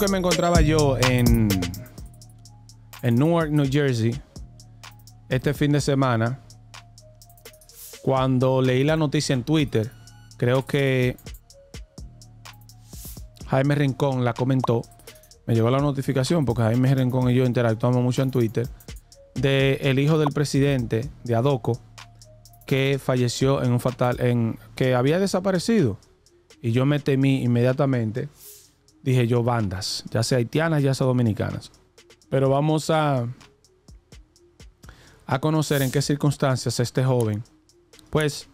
que me encontraba yo en, en Newark, New Jersey, este fin de semana, cuando leí la noticia en Twitter, creo que Jaime Rincón la comentó. Me llegó la notificación porque Jaime Rincón y yo interactuamos mucho en Twitter. De el hijo del presidente de Adoco que falleció en un fatal, en que había desaparecido. Y yo me temí inmediatamente dije yo, bandas, ya sea haitianas, ya sea dominicanas. Pero vamos a, a conocer en qué circunstancias este joven, pues,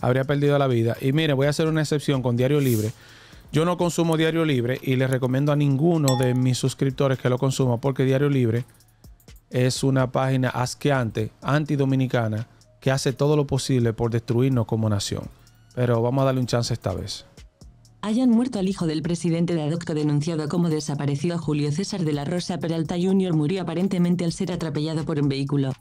habría perdido la vida. Y mire, voy a hacer una excepción con Diario Libre. Yo no consumo Diario Libre y les recomiendo a ninguno de mis suscriptores que lo consuma porque Diario Libre es una página asqueante, antidominicana, que hace todo lo posible por destruirnos como nación. Pero vamos a darle un chance esta vez hayan muerto al hijo del presidente de Adocto denunciado como desaparecido Julio César de la Rosa Peralta Jr. murió aparentemente al ser atropellado por un vehículo.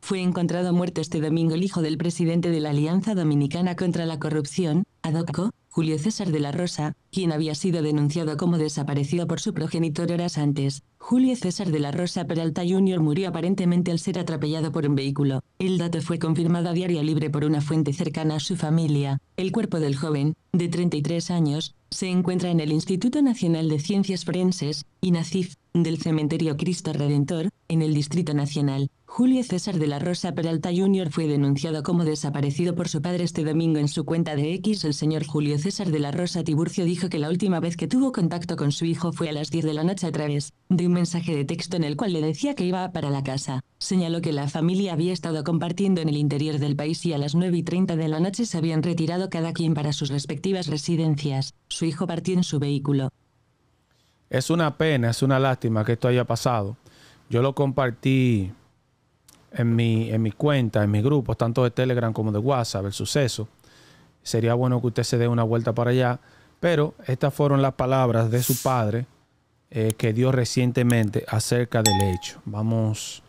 Fue encontrado muerto este domingo el hijo del presidente de la Alianza Dominicana contra la Corrupción, Adocco. Julio César de la Rosa, quien había sido denunciado como desaparecido por su progenitor horas antes. Julio César de la Rosa Peralta Jr. murió aparentemente al ser atropellado por un vehículo. El dato fue confirmado a Diario Libre por una fuente cercana a su familia. El cuerpo del joven, de 33 años, se encuentra en el Instituto Nacional de Ciencias Forenses, INACIF, del Cementerio Cristo Redentor, en el Distrito Nacional, Julio César de la Rosa Peralta Jr. fue denunciado como desaparecido por su padre este domingo en su cuenta de X. El señor Julio César de la Rosa Tiburcio dijo que la última vez que tuvo contacto con su hijo fue a las 10 de la noche a través de un mensaje de texto en el cual le decía que iba para la casa. Señaló que la familia había estado compartiendo en el interior del país y a las 9 y 30 de la noche se habían retirado cada quien para sus respectivas residencias. Su hijo partió en su vehículo. Es una pena, es una lástima que esto haya pasado yo lo compartí en mi, en mi cuenta, en mis grupos, tanto de Telegram como de WhatsApp, el suceso. Sería bueno que usted se dé una vuelta para allá. Pero estas fueron las palabras de su padre eh, que dio recientemente acerca del hecho. Vamos,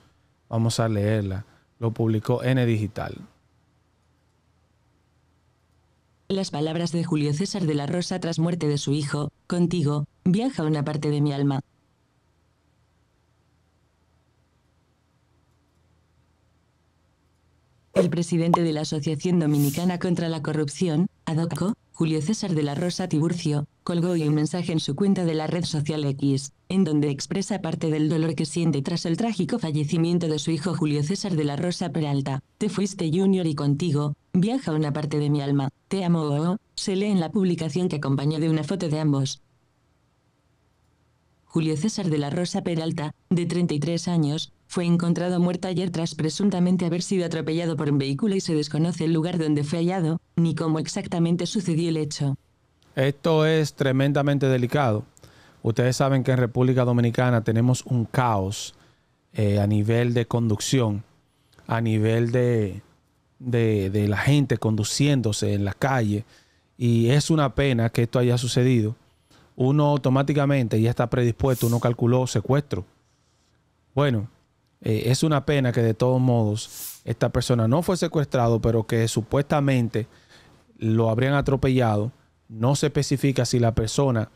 vamos a leerla. Lo publicó N Digital. Las palabras de Julio César de la Rosa tras muerte de su hijo, contigo, viaja una parte de mi alma, El presidente de la Asociación Dominicana contra la Corrupción, ADOCO, Julio César de la Rosa Tiburcio, colgó hoy un mensaje en su cuenta de la red social X, en donde expresa parte del dolor que siente tras el trágico fallecimiento de su hijo Julio César de la Rosa Peralta. Te fuiste junior y contigo, viaja una parte de mi alma, te amo. Oh, oh", se lee en la publicación que acompañó de una foto de ambos. Julio César de la Rosa Peralta, de 33 años, fue encontrado muerto ayer tras presuntamente haber sido atropellado por un vehículo y se desconoce el lugar donde fue hallado, ni cómo exactamente sucedió el hecho. Esto es tremendamente delicado. Ustedes saben que en República Dominicana tenemos un caos eh, a nivel de conducción, a nivel de, la gente conduciéndose en la calle. Y es una pena que esto haya sucedido. Uno automáticamente ya está predispuesto, uno calculó secuestro. Bueno, eh, es una pena que de todos modos esta persona no fue secuestrado, pero que supuestamente lo habrían atropellado. No se especifica si la persona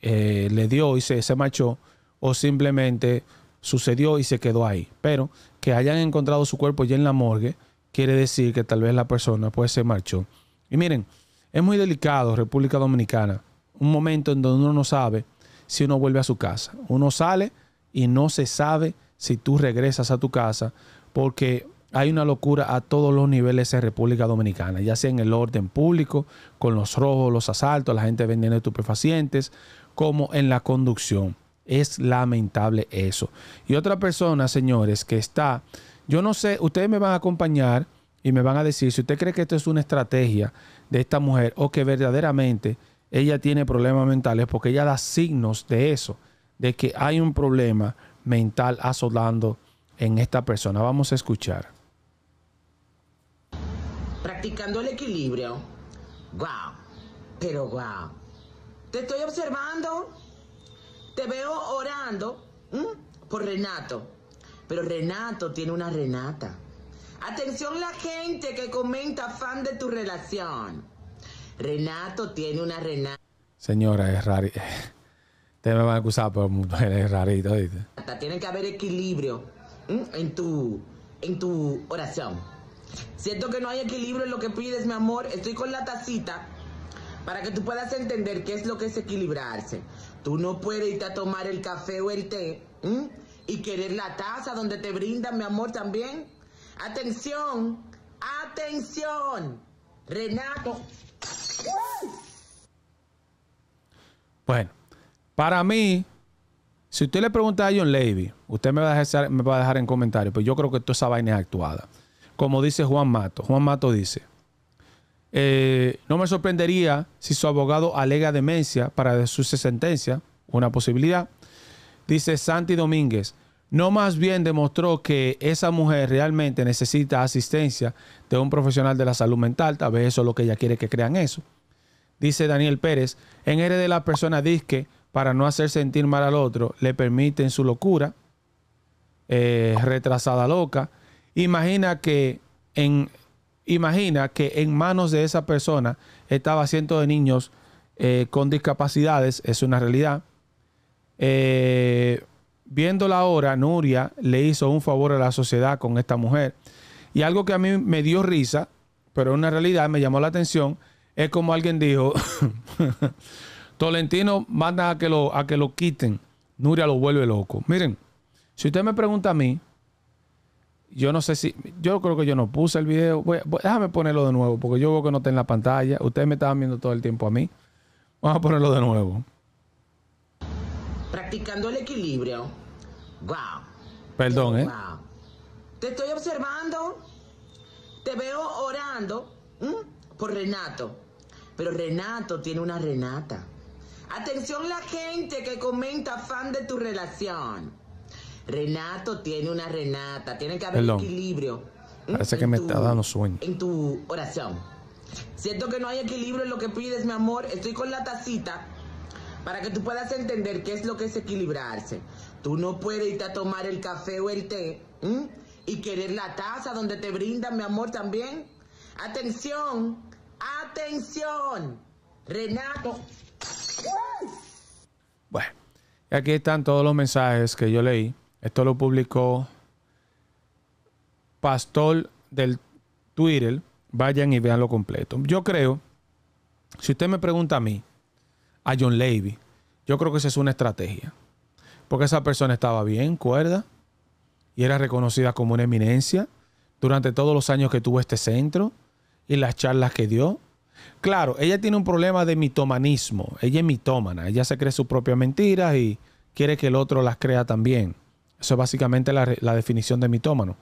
eh, le dio y se, se marchó o simplemente sucedió y se quedó ahí. Pero que hayan encontrado su cuerpo ya en la morgue quiere decir que tal vez la persona pues se marchó. Y miren, es muy delicado República Dominicana, un momento en donde uno no sabe si uno vuelve a su casa. Uno sale y no se sabe si tú regresas a tu casa, porque hay una locura a todos los niveles en República Dominicana, ya sea en el orden público, con los rojos, los asaltos, la gente vendiendo estupefacientes, como en la conducción. Es lamentable eso. Y otra persona, señores, que está, yo no sé, ustedes me van a acompañar y me van a decir si usted cree que esto es una estrategia de esta mujer o que verdaderamente ella tiene problemas mentales porque ella da signos de eso, de que hay un problema mental asolando en esta persona. Vamos a escuchar. Practicando el equilibrio. ¡Guau! Pero guau. Te estoy observando. Te veo orando por Renato. Pero Renato tiene una Renata. Atención la gente que comenta fan de tu relación. Renato tiene una Renata. Señora, es raro. me van a acusar, por mujeres raritas, dice. Tiene que haber equilibrio en tu, en tu oración. Siento que no hay equilibrio en lo que pides, mi amor. Estoy con la tacita para que tú puedas entender qué es lo que es equilibrarse. Tú no puedes irte a tomar el café o el té y querer la taza donde te brindan, mi amor, también. Atención, atención, Renato. Bueno. Para mí, si usted le pregunta a John Levy, usted me va a dejar, me va a dejar en comentarios, pero yo creo que toda esa vaina es actuada. Como dice Juan Mato, Juan Mato dice, eh, no me sorprendería si su abogado alega demencia para su sentencia, una posibilidad. Dice Santi Domínguez, no más bien demostró que esa mujer realmente necesita asistencia de un profesional de la salud mental, tal vez eso es lo que ella quiere que crean eso. Dice Daniel Pérez, en R de la persona que para no hacer sentir mal al otro, le permiten su locura, eh, retrasada loca. Imagina que en, imagina que en manos de esa persona estaba cientos de niños eh, con discapacidades, es una realidad. Eh, viéndola ahora, Nuria le hizo un favor a la sociedad con esta mujer. Y algo que a mí me dio risa, pero en una realidad me llamó la atención, es como alguien dijo, Tolentino manda a que lo, a que lo quiten. Nuria lo vuelve loco. Miren, si usted me pregunta a mí, yo no sé si, yo creo que yo no puse el video. déjame ponerlo de nuevo, porque yo veo que no está en la pantalla. Ustedes me estaban viendo todo el tiempo a mí. Vamos a ponerlo de nuevo. Practicando el equilibrio. Wow. Perdón, ¿eh? Te estoy observando. Te veo orando por Renato. Pero Renato tiene una Renata. Atención la gente que comenta fan de tu relación. Renato tiene una Renata. Tiene que haber equilibrio. Parece que me está dando sueño. En tu oración. Siento que no hay equilibrio en lo que pides, mi amor. Estoy con la tacita para que tú puedas entender qué es lo que es equilibrarse. Tú no puedes irte a tomar el café o el té y querer la taza donde te brindan, mi amor, también. Atención, atención. Renato bueno, aquí están todos los mensajes que yo leí. Esto lo publicó Pastor del Twitter. Vayan y vean lo completo. Yo creo, si usted me pregunta a mí, a John Levy, yo creo que esa es una estrategia. Porque esa persona estaba bien, cuerda, y era reconocida como una eminencia durante todos los años que tuvo este centro y las charlas que dio. Claro, ella tiene un problema de mitomanismo. Ella es mitómana. Ella se cree sus propias mentiras y quiere que el otro las crea también. Eso es básicamente la, definición de mitómano.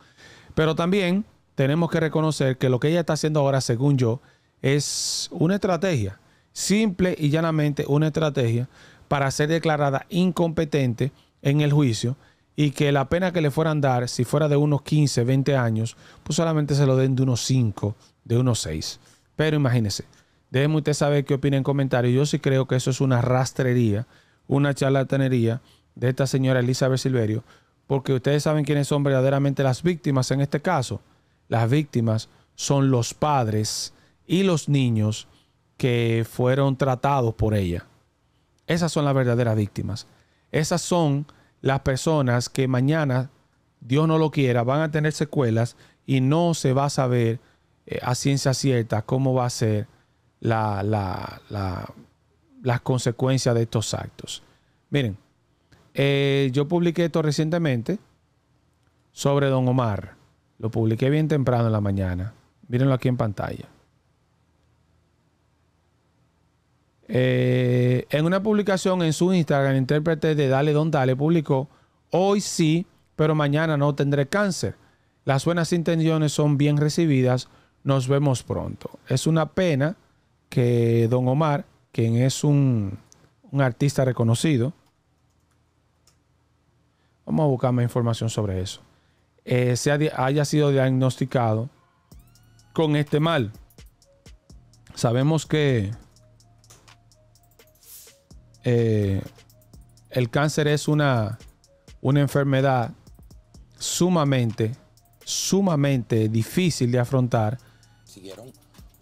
Pero también tenemos que reconocer que lo que ella está haciendo ahora, según yo, es una estrategia. Simple y llanamente una estrategia para ser declarada incompetente en el juicio y que la pena que le fueran dar, si fuera de unos 15, 20 años, pues solamente se lo den de unos 5, de unos 6. Pero imagínense, déjenme usted saber qué opina en comentarios. Yo sí creo que eso es una rastrería, una charlatanería de esta señora Elizabeth Silverio, porque ustedes saben quiénes son verdaderamente las víctimas en este caso. Las víctimas son los padres y los niños que fueron tratados por ella. Esas son las verdaderas víctimas. Esas son las personas que mañana, Dios no lo quiera, van a tener secuelas y no se va a saber eh, a ciencia cierta cómo va a ser la, las consecuencias de estos actos. Miren, eh, yo publiqué esto recientemente sobre don Omar. Lo publiqué bien temprano en la mañana. Mírenlo aquí en pantalla. Eh, en una publicación en su Instagram, el intérprete de Dale Don Dale publicó, hoy sí, pero mañana no tendré cáncer. Las buenas intenciones son bien recibidas nos vemos pronto. Es una pena que don Omar, quien es un, artista reconocido, vamos a buscar más información sobre eso, eh, se haya sido diagnosticado con este mal. Sabemos que eh, el cáncer es una, una enfermedad sumamente, sumamente difícil de afrontar siguieron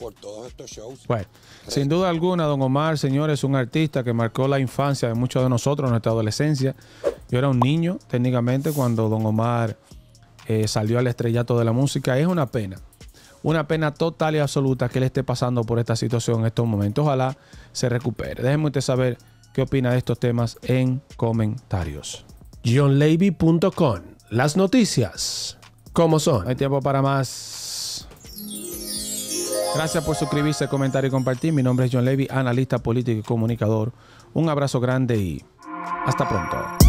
por todos estos shows. Bueno, sin duda alguna, don Omar, señor es un artista que marcó la infancia de muchos de nosotros, nuestra adolescencia. Yo era un niño técnicamente cuando don Omar eh, salió al estrellato de la música. Es una pena, una pena total y absoluta que él esté pasando por esta situación en estos momentos. Ojalá se recupere. déjeme usted saber qué opina de estos temas en comentarios. JohnLevy.com, Las noticias, ¿cómo son? hay tiempo para más. Gracias por suscribirse, comentar y compartir. Mi nombre es John Levy, analista político y comunicador. Un abrazo grande y hasta pronto.